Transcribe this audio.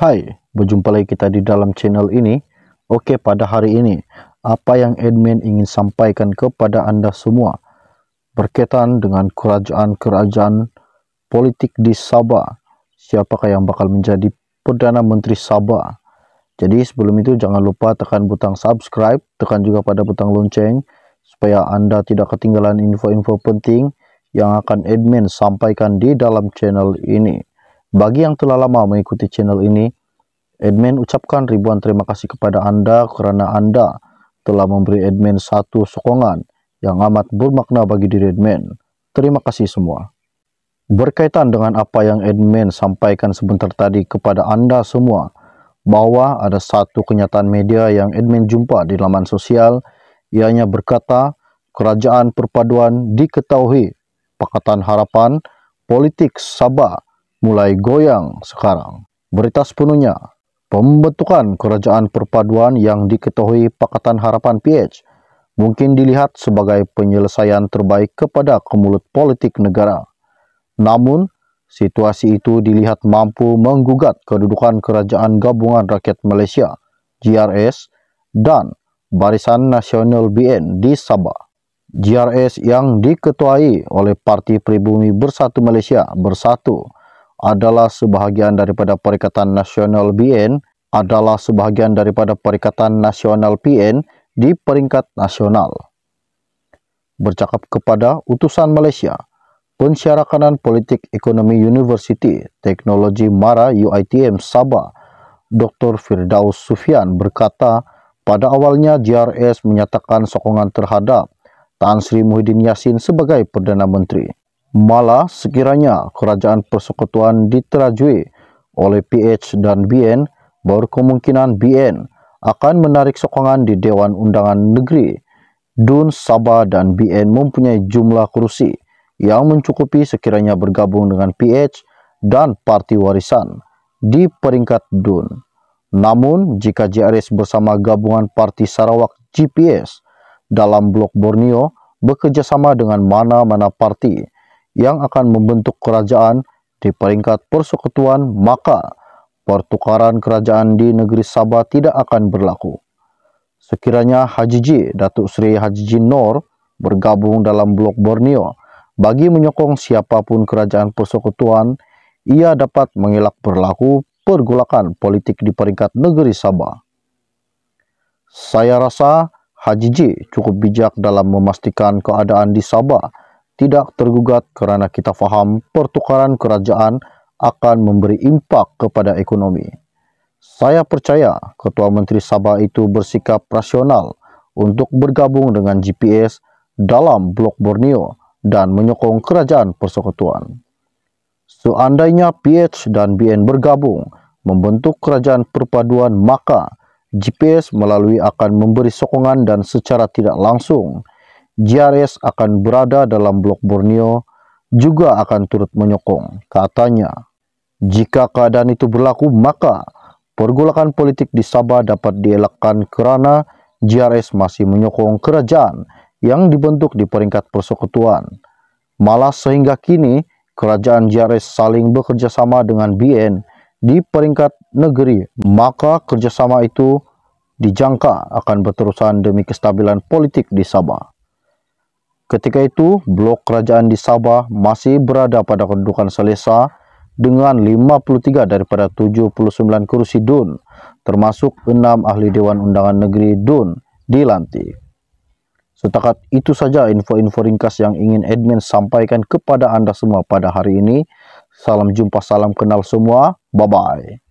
Hai, berjumpa lagi kita di dalam channel ini. Oke, okay, pada hari ini, apa yang admin ingin sampaikan kepada anda semua berkaitan dengan kerajaan-kerajaan politik di Sabah. Siapakah yang bakal menjadi Perdana Menteri Sabah? Jadi sebelum itu jangan lupa tekan butang subscribe, tekan juga pada butang lonceng supaya anda tidak ketinggalan info-info penting yang akan admin sampaikan di dalam channel ini. Bagi yang telah lama mengikuti channel ini, admin ucapkan ribuan terima kasih kepada anda kerana anda telah memberi admin satu sokongan yang amat bermakna bagi diri admin. Terima kasih semua. Berkaitan dengan apa yang admin sampaikan sebentar tadi kepada anda semua, bahawa ada satu kenyataan media yang admin jumpa di laman sosial, ianya berkata, kerajaan perpaduan diketahui Pakatan Harapan, politik Sabah, mulai goyang sekarang. Berita sepenuhnya, pembentukan kerajaan perpaduan yang diketahui Pakatan Harapan PH mungkin dilihat sebagai penyelesaian terbaik kepada kemulut politik negara. Namun, situasi itu dilihat mampu menggugat kedudukan Kerajaan Gabungan Rakyat Malaysia, GRS, dan Barisan Nasional BN di Sabah. GRS yang diketuai oleh Parti Pribumi Bersatu Malaysia Bersatu, adalah sebahagian daripada Perikatan Nasional BN adalah sebahagian daripada Perikatan Nasional PN di peringkat nasional. Bercakap kepada utusan Malaysia, Pensyarah Kanan Politik Ekonomi University Teknologi MARA UITM Sabah, Dr. Firdaus Sufian berkata, pada awalnya JRS menyatakan sokongan terhadap Tan Sri Muhyiddin Yassin sebagai Perdana Menteri. Malah sekiranya kerajaan persekutuan diterajui oleh PH dan BN, baru kemungkinan BN akan menarik sokongan di Dewan Undangan Negeri. DUN, Sabah dan BN mempunyai jumlah kerusi yang mencukupi sekiranya bergabung dengan PH dan Parti Warisan di peringkat DUN. Namun, jika JRS bersama gabungan Parti Sarawak GPS dalam blok Borneo bekerjasama dengan mana-mana parti, yang akan membentuk kerajaan di peringkat persekutuan maka pertukaran kerajaan di negeri Sabah tidak akan berlaku. Sekiranya Haji J, Datuk Seri Haji J Nor bergabung dalam blok Borneo bagi menyokong siapapun kerajaan persekutuan, ia dapat mengelak berlaku pergolakan politik di peringkat negeri Sabah. Saya rasa Haji J cukup bijak dalam memastikan keadaan di Sabah tidak tergugat kerana kita faham pertukaran kerajaan akan memberi impak kepada ekonomi. Saya percaya Ketua Menteri Sabah itu bersikap rasional untuk bergabung dengan GPS dalam Blok Borneo dan menyokong Kerajaan Persekutuan. Seandainya PH dan BN bergabung membentuk Kerajaan Perpaduan maka GPS melalui akan memberi sokongan dan secara tidak langsung Giares akan berada dalam blok Borneo juga akan turut menyokong, katanya. Jika keadaan itu berlaku, maka pergolakan politik di Sabah dapat dielakkan kerana Giares masih menyokong kerajaan yang dibentuk di peringkat persekutuan. Malah sehingga kini, kerajaan Giares saling bekerjasama dengan BN di peringkat negeri, maka kerjasama itu dijangka akan berterusan demi kestabilan politik di Sabah. Ketika itu, blok kerajaan di Sabah masih berada pada kedudukan selesa dengan 53 daripada 79 kursi DUN, termasuk 6 ahli Dewan Undangan Negeri DUN dilantik. Setakat itu saja info-info ringkas yang ingin admin sampaikan kepada anda semua pada hari ini. Salam jumpa, salam kenal semua. Bye-bye.